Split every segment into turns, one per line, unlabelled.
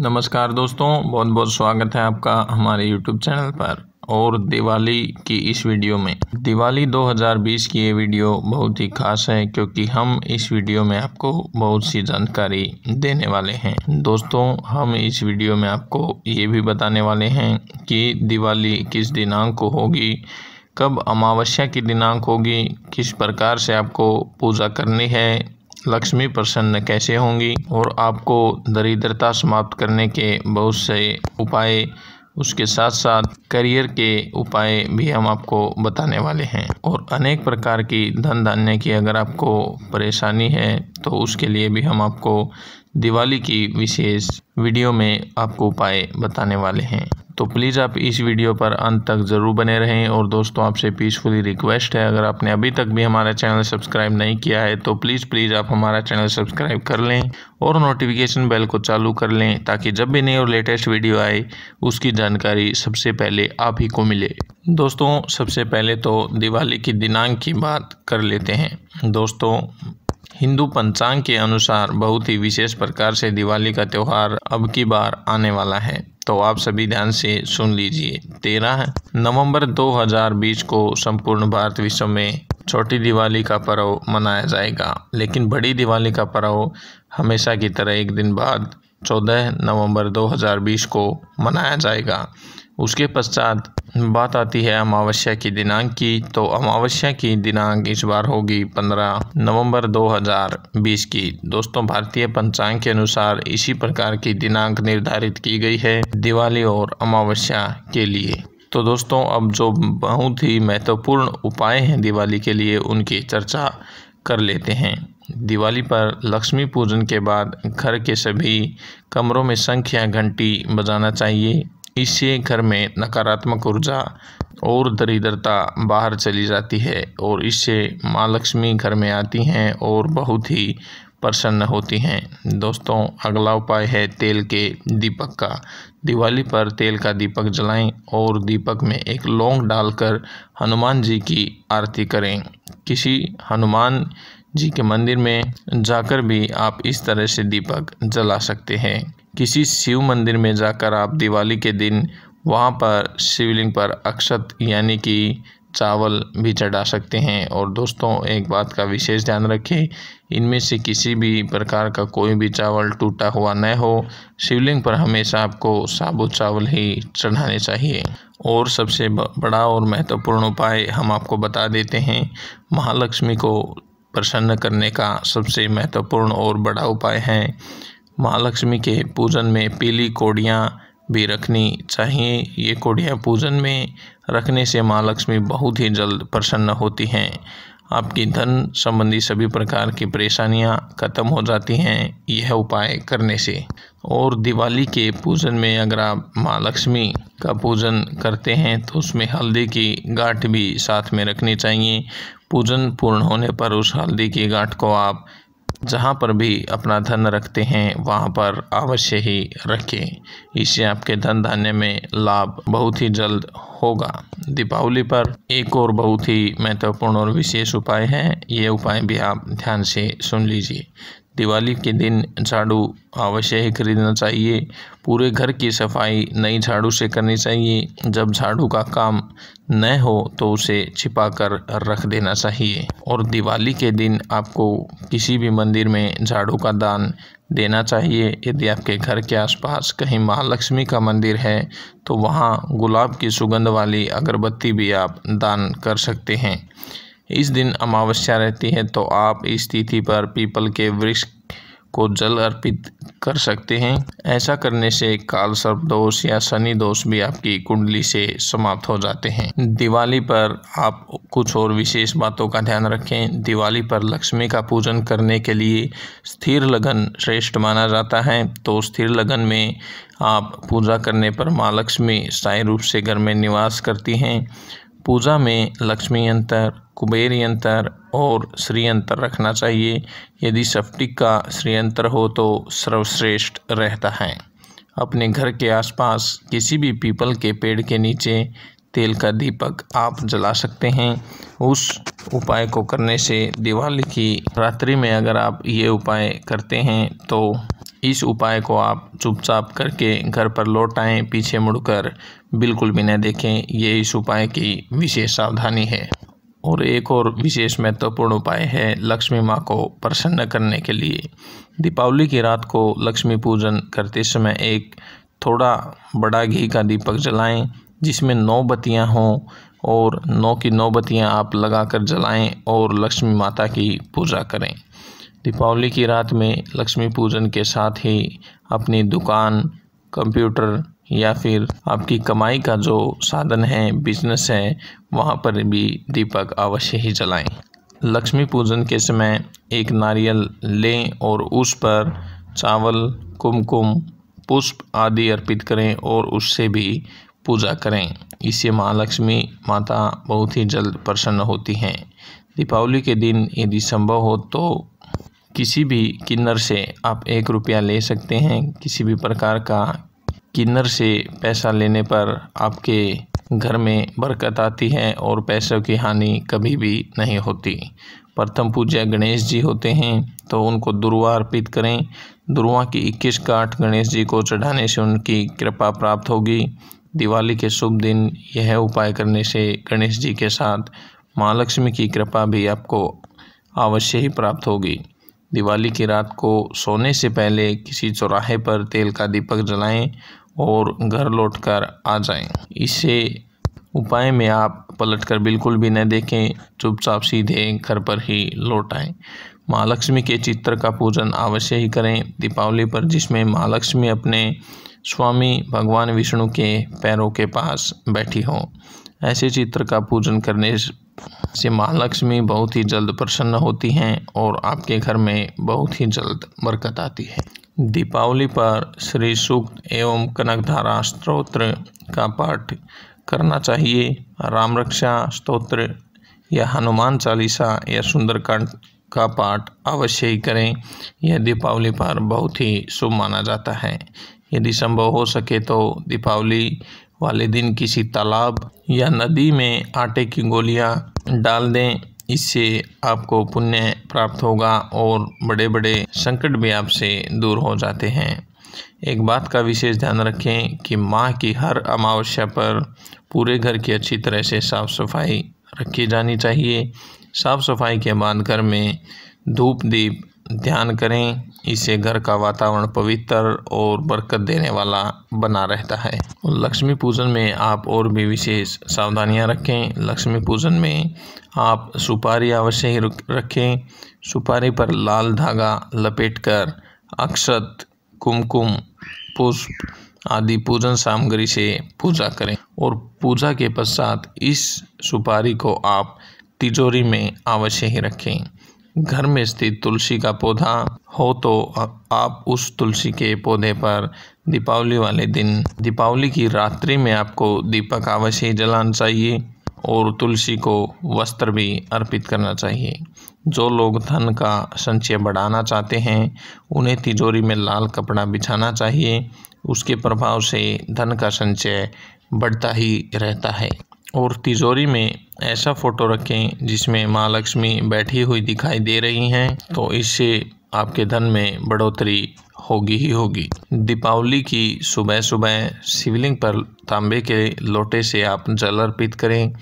नमस्कार दोस्तों बहुत बहुत स्वागत है आपका हमारे YouTube चैनल पर और दिवाली की इस वीडियो में दिवाली 2020 की ये वीडियो बहुत ही खास है क्योंकि हम इस वीडियो में आपको बहुत सी जानकारी देने वाले हैं दोस्तों हम इस वीडियो में आपको ये भी बताने वाले हैं कि दिवाली किस दिनांक को होगी कब अमावस्या की दिनांक होगी किस प्रकार से आपको पूजा करनी है लक्ष्मी प्रसन्न कैसे होंगी और आपको दरिद्रता समाप्त करने के बहुत से उपाय उसके साथ साथ करियर के उपाय भी हम आपको बताने वाले हैं और अनेक प्रकार की धन धान्य की अगर आपको परेशानी है तो उसके लिए भी हम आपको दिवाली की विशेष वीडियो में आपको उपाय बताने वाले हैं तो प्लीज़ आप इस वीडियो पर अंत तक ज़रूर बने रहें और दोस्तों आपसे पीसफुली रिक्वेस्ट है अगर आपने अभी तक भी हमारा चैनल सब्सक्राइब नहीं किया है तो प्लीज़ प्लीज़ आप हमारा चैनल सब्सक्राइब कर लें और नोटिफिकेशन बेल को चालू कर लें ताकि जब भी नई और लेटेस्ट वीडियो आए उसकी जानकारी सबसे पहले आप ही को मिले दोस्तों सबसे पहले तो दिवाली की दिनांक की बात कर लेते हैं दोस्तों हिंदू पंचांग के अनुसार बहुत ही विशेष प्रकार से दिवाली का त्यौहार अब की बार आने वाला है तो आप सभी ध्यान से सुन लीजिए तेरह नवंबर 2020 को संपूर्ण भारत विश्व में छोटी दिवाली का पर्व मनाया जाएगा लेकिन बड़ी दिवाली का पर्व हमेशा की तरह एक दिन बाद 14 नवंबर 2020 को मनाया जाएगा उसके पश्चात बात आती है अमावस्या की दिनांक की तो अमावस्या की दिनांक इस बार होगी 15 नवंबर 2020 की दोस्तों भारतीय पंचांग के अनुसार इसी प्रकार की दिनांक निर्धारित की गई है दिवाली और अमावस्या के लिए तो दोस्तों अब जो बहुत ही महत्वपूर्ण उपाय हैं दिवाली के लिए उनकी चर्चा कर लेते हैं दिवाली पर लक्ष्मी पूजन के बाद घर के सभी कमरों में संख्या घंटी बजाना चाहिए इससे घर में नकारात्मक ऊर्जा और दरिद्रता बाहर चली जाती है और इससे माँ लक्ष्मी घर में आती हैं और बहुत ही प्रसन्न होती हैं दोस्तों अगला उपाय है तेल के दीपक का दिवाली पर तेल का दीपक जलाएं और दीपक में एक लौंग डालकर हनुमान जी की आरती करें किसी हनुमान जी के मंदिर में जाकर भी आप इस तरह से दीपक जला सकते हैं किसी शिव मंदिर में जाकर आप दिवाली के दिन वहाँ पर शिवलिंग पर अक्षत यानी कि चावल भी चढ़ा सकते हैं और दोस्तों एक बात का विशेष ध्यान रखें इनमें से किसी भी प्रकार का कोई भी चावल टूटा हुआ न हो शिवलिंग पर हमेशा आपको साबुत चावल ही चढ़ाने चाहिए और सबसे बड़ा और महत्वपूर्ण उपाय हम आपको बता देते हैं महालक्ष्मी को प्रसन्न करने का सबसे महत्वपूर्ण और बड़ा उपाय है माँ लक्ष्मी के पूजन में पीली कोड़ियाँ भी रखनी चाहिए ये कोड़ियाँ पूजन में रखने से माँ लक्ष्मी बहुत ही जल्द प्रसन्न होती हैं आपकी धन संबंधी सभी प्रकार की परेशानियाँ ख़त्म हो जाती हैं यह उपाय करने से और दिवाली के पूजन में अगर आप माँ लक्ष्मी का पूजन करते हैं तो उसमें हल्दी की गांठ भी साथ में रखनी चाहिए पूजन पूर्ण होने पर उस हल्दी की गांठ को आप जहाँ पर भी अपना धन रखते हैं वहाँ पर अवश्य ही रखें इससे आपके धन धान्य में लाभ बहुत ही जल्द होगा दीपावली पर एक और बहुत ही महत्वपूर्ण और विशेष उपाय है ये उपाय भी आप ध्यान से सुन लीजिए दिवाली के दिन झाड़ू अवश्य ही खरीदना चाहिए पूरे घर की सफाई नई झाड़ू से करनी चाहिए जब झाड़ू का काम न हो तो उसे छिपा कर रख देना चाहिए और दिवाली के दिन आपको किसी भी मंदिर में झाड़ू का दान देना चाहिए यदि आपके घर के आसपास कहीं महालक्ष्मी का मंदिर है तो वहाँ गुलाब की सुगंध वाली अगरबत्ती भी आप दान कर सकते हैं इस दिन अमावस्या रहती है तो आप इस तिथि पर पीपल के वृक्ष को जल अर्पित कर सकते हैं ऐसा करने से काल सर्प दोष या शनि दोष भी आपकी कुंडली से समाप्त हो जाते हैं दिवाली पर आप कुछ और विशेष बातों का ध्यान रखें दिवाली पर लक्ष्मी का पूजन करने के लिए स्थिर लगन श्रेष्ठ माना जाता है तो स्थिर लगन में आप पूजा करने पर माँ लक्ष्मी स्थायी रूप से घर में निवास करती हैं पूजा में लक्ष्मी यंत्र कुबेर यंत्र और श्री यंत्र रखना चाहिए यदि सप्टिक का श्री यंत्र हो तो सर्वश्रेष्ठ रहता है अपने घर के आसपास किसी भी पीपल के पेड़ के नीचे तेल का दीपक आप जला सकते हैं उस उपाय को करने से दिवाली की रात्रि में अगर आप ये उपाय करते हैं तो इस उपाय को आप चुपचाप करके घर पर लौट आएँ पीछे मुड़कर बिल्कुल भी न देखें ये इस उपाय की विशेष सावधानी है और एक और विशेष महत्वपूर्ण उपाय है लक्ष्मी माँ को प्रसन्न करने के लिए दीपावली की रात को लक्ष्मी पूजन करते समय एक थोड़ा बड़ा घी का दीपक जलाएं जिसमें नौ बत्तियाँ हों और नौ की नौ बत्तियाँ आप लगाकर जलाएं और लक्ष्मी माता की पूजा करें दीपावली की रात में लक्ष्मी पूजन के साथ ही अपनी दुकान कंप्यूटर या फिर आपकी कमाई का जो साधन है बिजनेस है वहाँ पर भी दीपक अवश्य ही जलाएं लक्ष्मी पूजन के समय एक नारियल लें और उस पर चावल कुमकुम पुष्प आदि अर्पित करें और उससे भी पूजा करें इससे माँ लक्ष्मी माता बहुत ही जल्द प्रसन्न होती हैं दीपावली के दिन यदि संभव हो तो किसी भी किन्नर से आप एक रुपया ले सकते हैं किसी भी प्रकार का किन्नर से पैसा लेने पर आपके घर में बरकत आती है और पैसों की हानि कभी भी नहीं होती प्रथम पूजा गणेश जी होते हैं तो उनको दुर्वा अर्पित करें दुर्वा की 21 काठ गणेश जी को चढ़ाने से उनकी कृपा प्राप्त होगी दिवाली के शुभ दिन यह उपाय करने से गणेश जी के साथ माँ लक्ष्मी की कृपा भी आपको अवश्य ही प्राप्त होगी दिवाली की रात को सोने से पहले किसी चौराहे पर तेल का दीपक जलाएं और घर लौटकर आ जाएं। इसे उपाय में आप पलट कर बिल्कुल भी न देखें चुपचाप सीधे घर पर ही लौट आएँ माँ लक्ष्मी के चित्र का पूजन अवश्य ही करें दीपावली पर जिसमें माँ लक्ष्मी अपने स्वामी भगवान विष्णु के पैरों के पास बैठी हों ऐसे चित्र का पूजन करने से महालक्ष्मी बहुत ही जल्द प्रसन्न होती हैं और आपके घर में बहुत ही जल्द बरकत आती है दीपावली पर श्री सूक्त एवं कनकधारा स्त्रोत्र का पाठ करना चाहिए राम रक्षा स्त्रोत्र या हनुमान चालीसा या सुंदरकांड का पाठ अवश्य ही करें यह दीपावली पर बहुत ही शुभ माना जाता है यदि संभव हो सके तो दीपावली वाले दिन किसी तालाब या नदी में आटे की गोलियां डाल दें इससे आपको पुण्य प्राप्त होगा और बड़े बड़े संकट भी आपसे दूर हो जाते हैं एक बात का विशेष ध्यान रखें कि माह की हर अमावस्या पर पूरे घर की अच्छी तरह से साफ़ सफाई रखी जानी चाहिए साफ़ सफाई के बाद घर में धूप दीप ध्यान करें इससे घर का वातावरण पवित्र और बरकत देने वाला बना रहता है लक्ष्मी पूजन में आप और भी विशेष सावधानियां रखें लक्ष्मी पूजन में आप सुपारी अवश्य ही रखें सुपारी पर लाल धागा लपेटकर अक्षत कुमकुम पुष्प आदि पूजन सामग्री से पूजा करें और पूजा के पश्चात इस सुपारी को आप तिजोरी में अवश्य ही रखें घर में स्थित तुलसी का पौधा हो तो आप उस तुलसी के पौधे पर दीपावली वाले दिन दीपावली की रात्रि में आपको दीपक अवश्य जलाना चाहिए और तुलसी को वस्त्र भी अर्पित करना चाहिए जो लोग धन का संचय बढ़ाना चाहते हैं उन्हें तिजोरी में लाल कपड़ा बिछाना चाहिए उसके प्रभाव से धन का संचय बढ़ता ही रहता है और तिजोरी में ऐसा फ़ोटो रखें जिसमें माँ लक्ष्मी बैठी हुई दिखाई दे रही हैं तो इससे आपके धन में बढ़ोतरी होगी ही होगी दीपावली की सुबह सुबह शिवलिंग पर तांबे के लोटे से आप जल अर्पित करें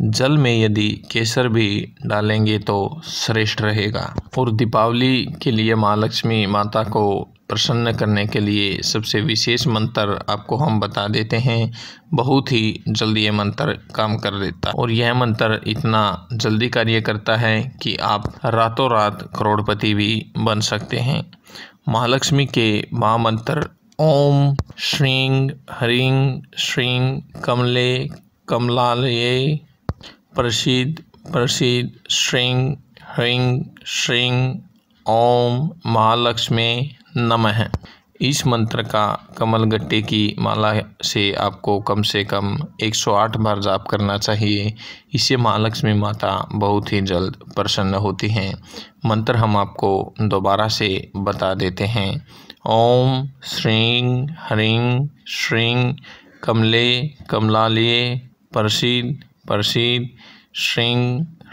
जल में यदि केसर भी डालेंगे तो श्रेष्ठ रहेगा और दीपावली के लिए माँ लक्ष्मी माता को प्रसन्न करने के लिए सबसे विशेष मंत्र आपको हम बता देते हैं बहुत ही जल्दी ये मंत्र काम कर देता है और यह मंत्र इतना जल्दी कार्य करता है कि आप रातों रात करोड़पति भी बन सकते हैं महालक्ष्मी के महामंत्र ओम श्री हरिं श्री कमले कमलालये प्रसिद्ध प्रसिद्ध श्री ह्रीं श्री ओम महालक्ष्मी नमः इस मंत्र का कमल गट्टे की माला से आपको कम से कम 108 बार जाप करना चाहिए इससे महालक्ष्मी माता बहुत ही जल्द प्रसन्न होती हैं मंत्र हम आपको दोबारा से बता देते हैं ओम श्रीं ह्रीं श्रीं कमले कमलालये प्रसिद प्रसिद श्रीं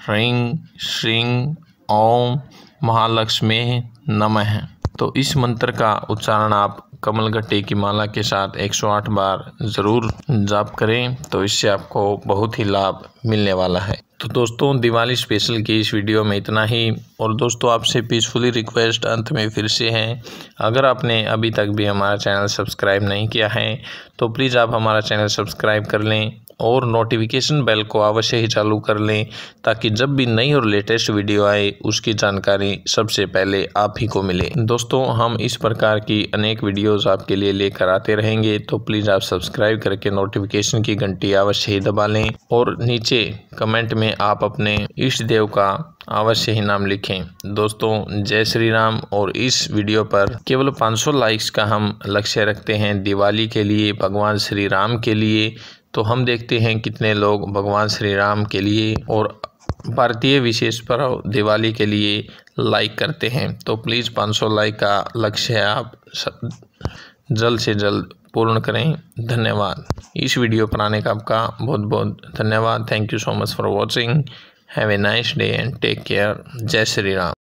ह्रीं श्रीं ओम महालक्ष्मी नमः तो इस मंत्र का उच्चारण आप कमल गट्टे की माला के साथ 108 बार ज़रूर जाप करें तो इससे आपको बहुत ही लाभ मिलने वाला है तो दोस्तों दिवाली स्पेशल की इस वीडियो में इतना ही और दोस्तों आपसे पीसफुली रिक्वेस्ट अंत में फिर से है अगर आपने अभी तक भी हमारा चैनल सब्सक्राइब नहीं किया है तो प्लीज़ आप हमारा चैनल सब्सक्राइब कर लें और नोटिफिकेशन बेल को अवश्य ही चालू कर लें ताकि जब भी नई और लेटेस्ट वीडियो आए उसकी जानकारी सबसे पहले आप ही को मिले दोस्तों हम इस प्रकार की अनेक वीडियोस आपके लिए लेकर आते रहेंगे तो प्लीज़ आप सब्सक्राइब करके नोटिफिकेशन की घंटी अवश्य ही दबा लें और नीचे कमेंट में आप अपने इष्ट देव का अवश्य ही नाम लिखें दोस्तों जय श्री राम और इस वीडियो पर केवल 500 लाइक्स का हम लक्ष्य रखते हैं दिवाली के लिए भगवान श्री राम के लिए तो हम देखते हैं कितने लोग भगवान श्री राम के लिए और भारतीय विशेष पर्व दिवाली के लिए लाइक करते हैं तो प्लीज़ पाँच सौ लाइक का लक्ष्य है आप जल्द से जल्द पूर्ण करें धन्यवाद इस वीडियो पर आने का आपका बहुत बहुत धन्यवाद thank you so much for watching have a nice day and take care जय श्री राम